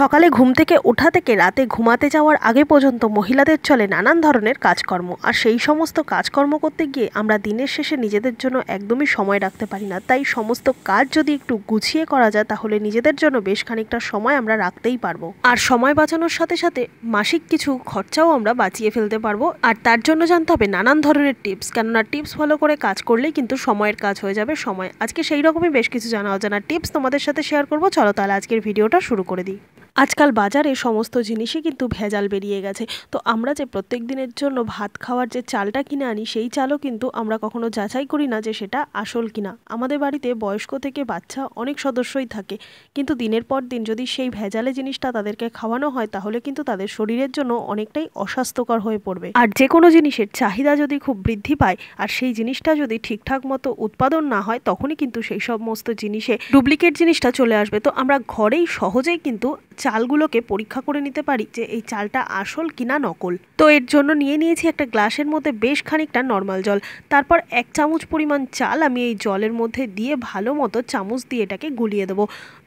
সকালে ঘুম থেকে ওঠা থেকে রাতে ঘুমাতে যাওয়ার আগে পর্যন্ত মহিলাদের চলে নানান ধরনের কাজকর্ম আর সেই সমস্ত কাজকর্ম করতে গিয়ে আমরা দিনের শেষে নিজেদের জন্য একদমই সময় রাখতে পারি না তাই সমস্ত কাজ যদি একটু গুছিয়ে করা যায় তাহলে নিজেদের জন্য বেশ খানিকটা সময় আমরা রাখতেই পারবো আর সময় বাঁচানোর সাথে সাথে মাসিক কিছু খরচাও আমরা বাঁচিয়ে ফেলতে পারবো আর তার জন্য জানতে হবে নানান ধরনের টিপস কেননা টিপস ফলো করে কাজ করলেই কিন্তু সময়ের কাজ হয়ে যাবে সময় আজকে সেই রকমই বেশ কিছু জানা অজানা টিপস তোমাদের সাথে শেয়ার করবো চলো তাহলে আজকের ভিডিওটা শুরু করে দিই আজকাল বাজারে সমস্ত জিনিসই কিন্তু ভেজাল বেরিয়ে গেছে তো আমরা যে প্রত্যেক দিনের জন্য ভাত খাওয়ার যে চালটা কিনে আনি সেই চালও কিন্তু আমরা কখনো যাচাই করি না যে সেটা আসল কিনা আমাদের বাড়িতে বয়স্ক থেকে বাচ্চা অনেক সদস্যই থাকে কিন্তু দিনের পর দিন যদি সেই ভেজালে জিনিসটা তাদেরকে খাওয়ানো হয় তাহলে কিন্তু তাদের শরীরের জন্য অনেকটাই অস্বাস্থ্যকর হয়ে পড়বে আর যে কোনো জিনিসের চাহিদা যদি খুব বৃদ্ধি পায় আর সেই জিনিসটা যদি ঠিকঠাক মতো উৎপাদন না হয় তখনই কিন্তু সেই সমস্ত জিনিসে ডুপ্লিকেট জিনিসটা চলে আসবে তো আমরা ঘরেই সহজেই কিন্তু চালগুলোকে পরীক্ষা করে নিতে পারি যে এই চালটা আসল কিনা নকল তো এর জন্য নিয়ে নিয়েছি একটা গ্লাসের মধ্যে বেশ খানিকটা নর্মাল জল তারপর এক চামচ পরিমাণ চাল আমি এই জলের মধ্যে দিয়ে ভালো মতো চামচ দিয়ে এটাকে গুলিয়ে দেবো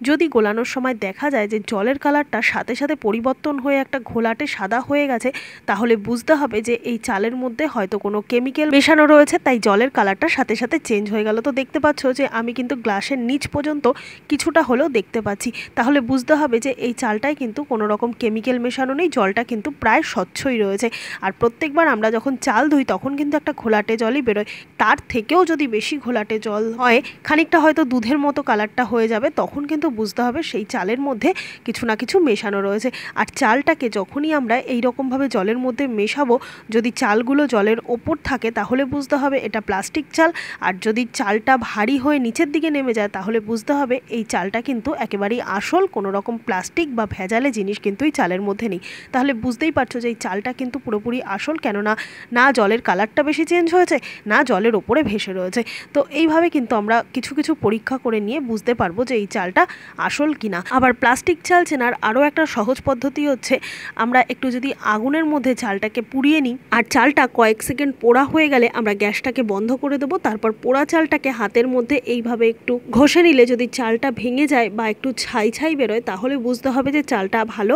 যদি গোলানোর সময় দেখা যায় যে জলের কালারটা সাথে সাথে পরিবর্তন হয়ে একটা ঘোলাটে সাদা হয়ে গেছে তাহলে বুঝতে হবে যে এই চালের মধ্যে হয়তো কোনো কেমিক্যাল মেশানো রয়েছে তাই জলের কালারটা সাথে সাথে চেঞ্জ হয়ে গেল তো দেখতে পাচ্ছ যে আমি কিন্তু গ্লাসের নিচ পর্যন্ত কিছুটা হলেও দেখতে পাচ্ছি তাহলে বুঝতে হবে যে এই চাল চালটায় কিন্তু কোনো রকম কেমিক্যাল মেশানো নেই জলটা কিন্তু প্রায় স্বচ্ছই রয়েছে আর প্রত্যেকবার আমরা যখন চাল ধুই তখন কিন্তু একটা ঘোলাটে জলই বেরোয় তার থেকেও যদি বেশি ঘোলাটে জল হয় খানিকটা হয়তো দুধের মতো কালারটা হয়ে যাবে তখন কিন্তু বুঝতে হবে সেই চালের মধ্যে কিছু না কিছু মেশানো রয়েছে আর চালটাকে যখনই আমরা এই রকমভাবে জলের মধ্যে মেশাবো যদি চালগুলো জলের ওপর থাকে তাহলে বুঝতে হবে এটা প্লাস্টিক চাল আর যদি চালটা ভারী হয়ে নিচের দিকে নেমে যায় তাহলে বুঝতে হবে এই চালটা কিন্তু একেবারেই আসল কোনো রকম প্লাস্টিক বা ভেজালে জিনিস কিন্তু এই চালের মধ্যে নেই তাহলে বুঝতেই পারছো যে এই চালটা কিন্তু পুরোপুরি আসল কেননা না জলের কালারটা বেশি চেঞ্জ হয়েছে না জলের ওপরে ভেসে রয়েছে তো এইভাবে কিন্তু আমরা কিছু কিছু পরীক্ষা করে নিয়ে বুঝতে পারবো যে এই চালটা আসল কিনা আবার প্লাস্টিক চাল চেনার আরও একটা সহজ পদ্ধতি হচ্ছে আমরা একটু যদি আগুনের মধ্যে চালটাকে পুড়িয়ে নিই আর চালটা কয়েক সেকেন্ড পোড়া হয়ে গেলে আমরা গ্যাসটাকে বন্ধ করে দেবো তারপর পোড়া চালটাকে হাতের মধ্যে এইভাবে একটু ঘষে নিলে যদি চালটা ভেঙে যায় বা একটু ছাই ছাই বেরোয় তাহলে বুঝতে হবে হবে যে চালটা ভালো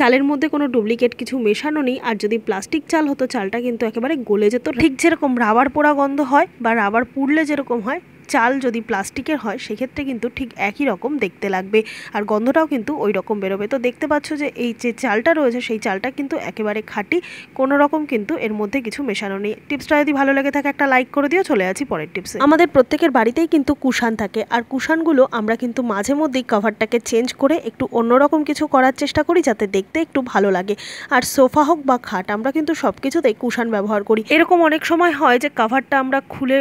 চালের মধ্যে কোনো ডুপ্লিকেট কিছু মেশানো নেই আর যদি প্লাস্টিক চাল হতো চালটা কিন্তু একেবারে গলে যেত ঠিক যেরকম রাবার পোড়া গন্ধ হয় বা রাবার পুড়লে যেরকম হয় চাল যদি প্লাস্টিকের হয় সেক্ষেত্রে কিন্তু ঠিক একই রকম দেখতে লাগবে আর গন্ধটাও কিন্তু ওই রকম বেরোবে তো দেখতে পাচ্ছ যে এই যে চালটা রয়েছে সেই চালটা কিন্তু একেবারে খাঁটি কোনো রকম কিন্তু এর মধ্যে কিছু মেশানো নেই টিপসটা যদি ভালো লাগে থাকে একটা লাইক করে দিও চলে আছি পরের টিপসে আমাদের প্রত্যেকের বাড়িতেই কিন্তু কুশান থাকে আর কুশানগুলো আমরা কিন্তু মাঝে মধ্যেই কভারটাকে চেঞ্জ করে একটু অন্যরকম কিছু করার চেষ্টা করি যাতে দেখ দেখতে একটু ভালো লাগে আর সোফা হোক বা খাট আমরা কিন্তু সব কিছুতেই কুশান ব্যবহার করি এরকম অনেক সময় হয় যে কাভারটা আমরা খুলে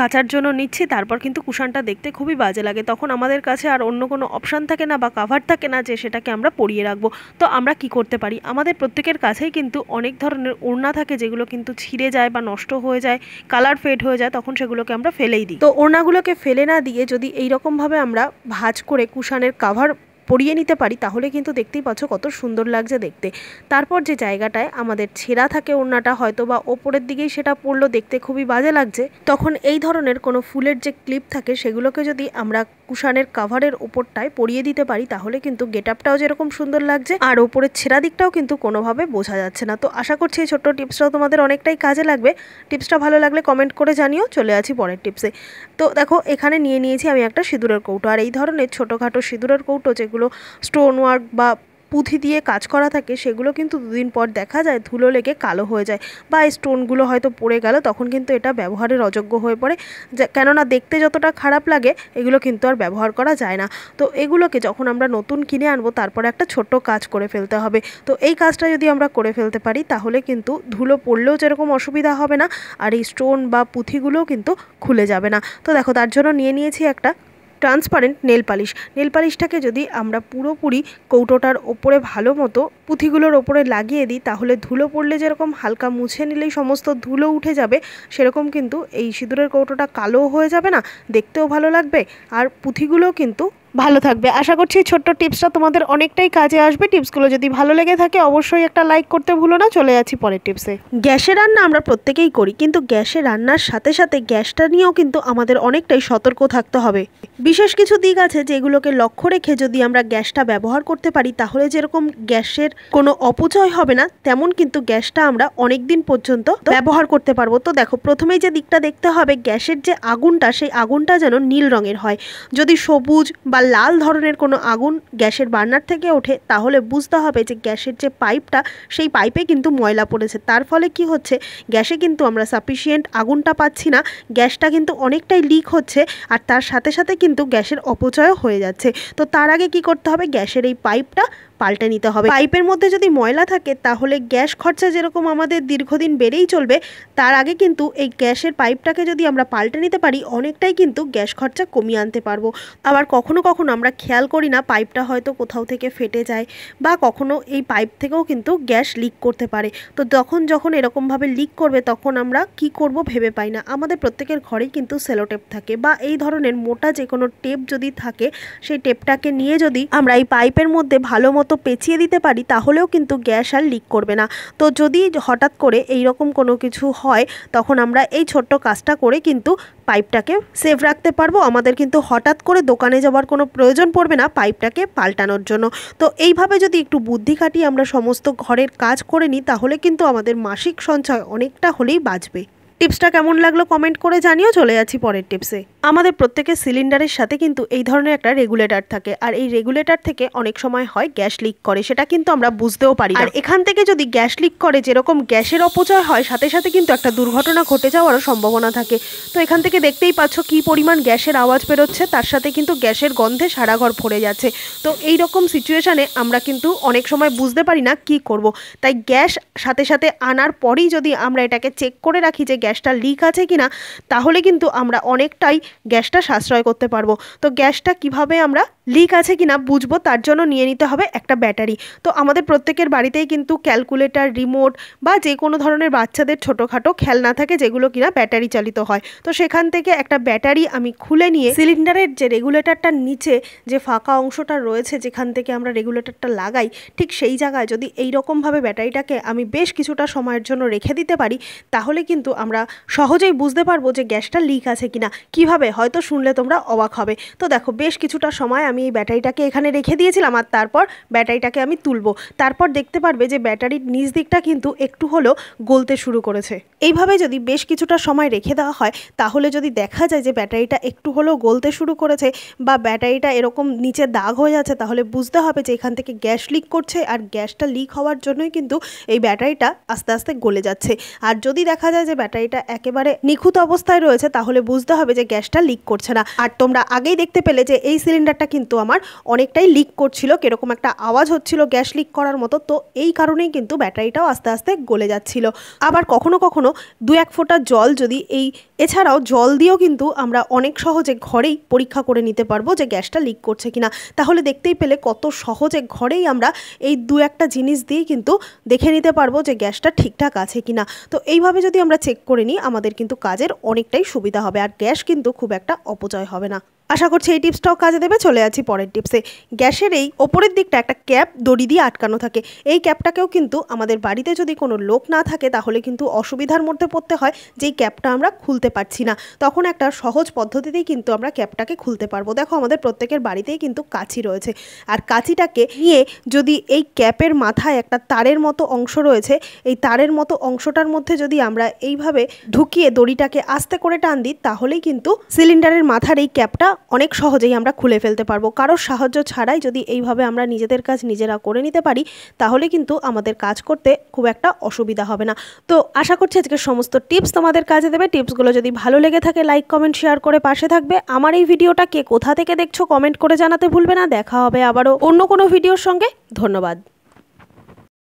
কাচার জন্য নিচ্ছি তারপর কিন্তু কুশানটা দেখতে খুবই বাজে লাগে তখন আমাদের কাছে আর অন্য কোনো অপশান থাকে না বা কাভার থাকে না যে সেটাকে আমরা পরিয়ে রাখবো তো আমরা কি করতে পারি আমাদের প্রত্যেকের কাছেই কিন্তু অনেক ধরনের ওড়না থাকে যেগুলো কিন্তু ছিঁড়ে যায় বা নষ্ট হয়ে যায় কালার ফেড হয়ে যায় তখন সেগুলোকে আমরা ফেলেই দিই তো ওড়নাগুলোকে ফেলে না দিয়ে যদি এই রকমভাবে আমরা ভাজ করে কুশানের কাভার পরিয়ে নিতে পারি তাহলে কিন্তু দেখতেই পাচ্ছ কত সুন্দর লাগছে দেখতে তারপর যে জায়গাটায় আমাদের ছেঁড়া থাকে ওড়নাটা হয়তো বা ওপরের দিকেই সেটা পড়লো দেখতে খুবই বাজে লাগছে তখন এই ধরনের কোনো ফুলের যে ক্লিপ থাকে সেগুলোকে যদি আমরা কুশানের কাভারের ওপরটায় পরিয়ে দিতে পারি তাহলে কিন্তু গেট আপটাও যেরকম সুন্দর লাগছে আর ওপরের ছেঁড়া দিকটাও কিন্তু কোনোভাবে বোঝা যাচ্ছে না তো আশা করছি এই ছোট্ট টিপসটাও তোমাদের অনেকটাই কাজে লাগবে টিপসটা ভালো লাগলে কমেন্ট করে জানিও চলে আছি পরের টিপসে তো দেখো এখানে নিয়ে নিয়েছি আমি একটা সিঁদুরের কৌটো আর এই ধরনের ছোটোখাটো সিঁদুরের কৌটো যেগুলো যেগুলো স্টোন ওয়ার্ক বা পুঁথি দিয়ে কাজ করা থাকে সেগুলো কিন্তু দুদিন পর দেখা যায় ধুলো লেগে কালো হয়ে যায় বা এই স্টোনগুলো হয়তো পড়ে গেল তখন কিন্তু এটা ব্যবহারের অযোগ্য হয়ে পড়ে কেননা দেখতে যতটা খারাপ লাগে এগুলো কিন্তু আর ব্যবহার করা যায় না তো এগুলোকে যখন আমরা নতুন কিনে আনবো তারপরে একটা ছোট্ট কাজ করে ফেলতে হবে তো এই কাজটা যদি আমরা করে ফেলতে পারি তাহলে কিন্তু ধুলো পড়লেও যেরকম অসুবিধা হবে না আর এই স্টোন বা পুঁথিগুলোও কিন্তু খুলে যাবে না তো দেখো তার জন্য নিয়ে নিয়েছি একটা ট্রান্সপারেন্ট নেল পালিশ নেল পালিশটাকে যদি আমরা পুরোপুরি কৌটোটার ওপরে ভালো মতো পুঁথিগুলোর ওপরে লাগিয়ে দিই তাহলে ধুলো পড়লে যেরকম হালকা মুছে নিলেই সমস্ত ধুলো উঠে যাবে সেরকম কিন্তু এই সিঁদুরের কৌটোটা কালো হয়ে যাবে না দেখতেও ভালো লাগবে আর পুঁথিগুলো কিন্তু ভালো থাকবে আশা করছি ছোট্ট টিপসটা তোমাদের অনেকটাই কাজে আসবে টিপসগুলো যদি ভালো লেগে থাকে অবশ্যই একটা লাইক করতে ভুলো না চলে যাচ্ছি পরের টিপসে গ্যাসে রান্না আমরা প্রত্যেকেই করি কিন্তু গ্যাসে রান্নার সাথে সাথে গ্যাসটা নিয়েও কিন্তু আমাদের অনেকটাই সতর্ক থাকতে হবে বিশেষ কিছু দিক আছে যেগুলোকে লক্ষ্য রেখে যদি আমরা গ্যাসটা ব্যবহার করতে পারি তাহলে যেরকম গ্যাসের কোনো অপচয় হবে না তেমন কিন্তু গ্যাসটা আমরা অনেক দিন পর্যন্ত ব্যবহার করতে পারবো তো দেখো প্রথমেই যে দিকটা দেখতে হবে গ্যাসের যে আগুনটা সেই আগুনটা যেন নীল রঙের হয় যদি সবুজ বা বা লাল ধরনের কোনো আগুন গ্যাসের বার্নার থেকে ওঠে তাহলে বুঝতে হবে যে গ্যাসের যে পাইপটা সেই পাইপে কিন্তু ময়লা পড়েছে তার ফলে কি হচ্ছে গ্যাসে কিন্তু আমরা সাফিসিয়েন্ট আগুনটা পাচ্ছি না গ্যাসটা কিন্তু অনেকটাই লিক হচ্ছে আর তার সাথে সাথে কিন্তু গ্যাসের অপচয়ও হয়ে যাচ্ছে তো তার আগে কি করতে হবে গ্যাসের এই পাইপটা পাল্টে নিতে হবে পাইপের মধ্যে যদি ময়লা থাকে তাহলে গ্যাস খরচা যেরকম আমাদের দীর্ঘদিন বেড়েই চলবে তার আগে কিন্তু এই গ্যাসের পাইপটাকে যদি আমরা পাল্টে নিতে পারি অনেকটাই কিন্তু গ্যাস খরচা কমিয়ে আনতে পারবো আবার কখনো কখনো আমরা খেয়াল করি না পাইপটা হয়তো কোথাও থেকে ফেটে যায় বা কখনো এই পাইপ থেকেও কিন্তু গ্যাস লিক করতে পারে তো তখন যখন এরকমভাবে লিক করবে তখন আমরা কি করব ভেবে পাই না আমাদের প্রত্যেকের ঘরেই কিন্তু সেলোটেপ থাকে বা এই ধরনের মোটা যে কোনো টেপ যদি থাকে সেই টেপটাকে নিয়ে যদি আমরা এই পাইপের মধ্যে ভালো মতো যত পেঁচিয়ে দিতে পারি তাহলেও কিন্তু গ্যাস আর লিক করবে না তো যদি হঠাৎ করে এই রকম কোনো কিছু হয় তখন আমরা এই ছোট্ট কাজটা করে কিন্তু পাইপটাকে সেফ রাখতে পারবো আমাদের কিন্তু হঠাৎ করে দোকানে যাওয়ার কোনো প্রয়োজন পড়বে না পাইপটাকে পাল্টানোর জন্য তো এইভাবে যদি একটু বুদ্ধি খাটিয়ে আমরা সমস্ত ঘরের কাজ করে নিই তাহলে কিন্তু আমাদের মাসিক সঞ্চয় অনেকটা হলেই বাঁচবে টিপসটা কেমন লাগলো কমেন্ট করে জানিও চলে যাচ্ছি পরের টিপসে আমাদের প্রত্যেকের সিলিন্ডারের সাথে কিন্তু এই ধরনের একটা রেগুলেটর থাকে আর এই রেগুলেটর থেকে অনেক সময় হয় গ্যাস লিক করে সেটা কিন্তু আমরা বুঝতেও পারি আর এখান থেকে যদি গ্যাস লিক করে যেরকম গ্যাসের অপচয় হয় সাথে সাথে কিন্তু একটা দুর্ঘটনা ঘটে যাওয়ারও সম্ভাবনা থাকে তো এখান থেকে দেখতেই পাচ্ছ কি পরিমাণ গ্যাসের আওয়াজ বেরোচ্ছে তার সাথে কিন্তু গ্যাসের গন্ধে সারা ঘর ভরে যাচ্ছে তো এই রকম সিচুয়েশানে আমরা কিন্তু অনেক সময় বুঝতে পারি না কি করব। তাই গ্যাস সাথে সাথে আনার পরেই যদি আমরা এটাকে চেক করে রাখি যে গ্যাসটা লিক আছে কি না তাহলে কিন্তু আমরা অনেকটাই গ্যাসটা সাশ্রয় করতে পারবো তো গ্যাসটা কিভাবে আমরা লিক আছে কি না বুঝবো তার জন্য নিয়ে নিতে হবে একটা ব্যাটারি তো আমাদের প্রত্যেকের বাড়িতেই কিন্তু ক্যালকুলেটার রিমোট বা যে কোনো ধরনের বাচ্চাদের ছোটোখাটো খেলনা থাকে যেগুলো কিনা ব্যাটারি চালিত হয় তো সেখান থেকে একটা ব্যাটারি আমি খুলে নিয়ে সিলিন্ডারের যে রেগুলেটরটার নিচে যে ফাঁকা অংশটা রয়েছে যেখান থেকে আমরা রেগুলেটরটা লাগাই ঠিক সেই জায়গায় যদি এই রকমভাবে ব্যাটারিটাকে আমি বেশ কিছুটা সময়ের জন্য রেখে দিতে পারি তাহলে কিন্তু আমরা সহজেই বুঝতে পারবো যে গ্যাসটা লিক আছে কিনা কিভাবে হয়তো শুনলে তোমরা অবাক হবে তো দেখো বেশ কিছুটা সময় আমি আমি এই ব্যাটারিটাকে এখানে রেখে দিয়েছিলাম আর তারপর ব্যাটারিটাকে আমি তুলবো তারপর দেখতে পারবে যে ব্যাটারির নিচ দিকটা কিন্তু একটু হলেও গলতে শুরু করেছে এইভাবে যদি বেশ কিছুটা সময় রেখে দেওয়া হয় তাহলে যদি দেখা যায় যে ব্যাটারিটা একটু হলেও গলতে শুরু করেছে বা ব্যাটারিটা এরকম নিচে দাগ হয়ে যাচ্ছে তাহলে বুঝতে হবে যে এখান থেকে গ্যাস লিক করছে আর গ্যাসটা লিক হওয়ার জন্যই কিন্তু এই ব্যাটারিটা আস্তে আস্তে গলে যাচ্ছে আর যদি দেখা যায় যে ব্যাটারিটা একেবারে নিখুঁত অবস্থায় রয়েছে তাহলে বুঝতে হবে যে গ্যাসটা লিক করছে না আর তোমরা আগেই দেখতে পেলে যে এই সিলিন্ডারটা কিন্তু কিন্তু আমার অনেকটাই লিক করছিল কীরকম একটা আওয়াজ হচ্ছিল গ্যাস লিক করার মতো তো এই কারণেই কিন্তু ব্যাটারিটাও আস্তে আস্তে গলে যাচ্ছিল আবার কখনো কখনো দু এক ফোঁটা জল যদি এই এছাড়াও জল দিয়েও কিন্তু আমরা অনেক সহজে ঘরেই পরীক্ষা করে নিতে পারবো যে গ্যাসটা লিক করছে কিনা তাহলে দেখতেই পেলে কত সহজে ঘরেই আমরা এই দু একটা জিনিস দিয়ে কিন্তু দেখে নিতে পারবো যে গ্যাসটা ঠিকঠাক আছে কিনা তো এইভাবে যদি আমরা চেক করে নিই আমাদের কিন্তু কাজের অনেকটাই সুবিধা হবে আর গ্যাস কিন্তু খুব একটা অপচয় হবে না আশা করছি এই টিপসটাও কাজে দেবে চলে আছি পরের টিপসে গ্যাসের এই ওপরের দিকটা একটা ক্যাপ দড়ি দিয়ে আটকানো থাকে এই ক্যাপটাকেও কিন্তু আমাদের বাড়িতে যদি কোনো লোক না থাকে তাহলে কিন্তু অসুবিধার মধ্যে পড়তে হয় যেই ক্যাপটা আমরা খুলতে পারছি না তখন একটা সহজ পদ্ধতিতেই কিন্তু আমরা ক্যাপটাকে খুলতে পারবো দেখো আমাদের প্রত্যেকের বাড়িতেই কিন্তু কাঁচি রয়েছে আর কাঁচিটাকে নিয়ে যদি এই ক্যাপের মাথায় একটা তারের মতো অংশ রয়েছে এই তারের মতো অংশটার মধ্যে যদি আমরা এইভাবে ঢুকিয়ে দড়িটাকে আস্তে করে টান দিই তাহলেই কিন্তু সিলিন্ডারের মাথার এই ক্যাপটা অনেক সহজেই আমরা খুলে ফেলতে পারবো কারোর সাহায্য ছাড়াই যদি এইভাবে আমরা নিজেদের কাজ নিজেরা করে নিতে পারি তাহলে কিন্তু আমাদের কাজ করতে খুব একটা অসুবিধা হবে না তো আশা করছি আজকে সমস্ত টিপস তোমাদের কাজে দেবে টিপসগুলো যদি ভালো লেগে থাকে লাইক কমেন্ট শেয়ার করে পাশে থাকবে আমার এই ভিডিওটা কে কোথা থেকে দেখছো কমেন্ট করে জানাতে ভুলবে না দেখা হবে আবারও অন্য কোনো ভিডিওর সঙ্গে ধন্যবাদ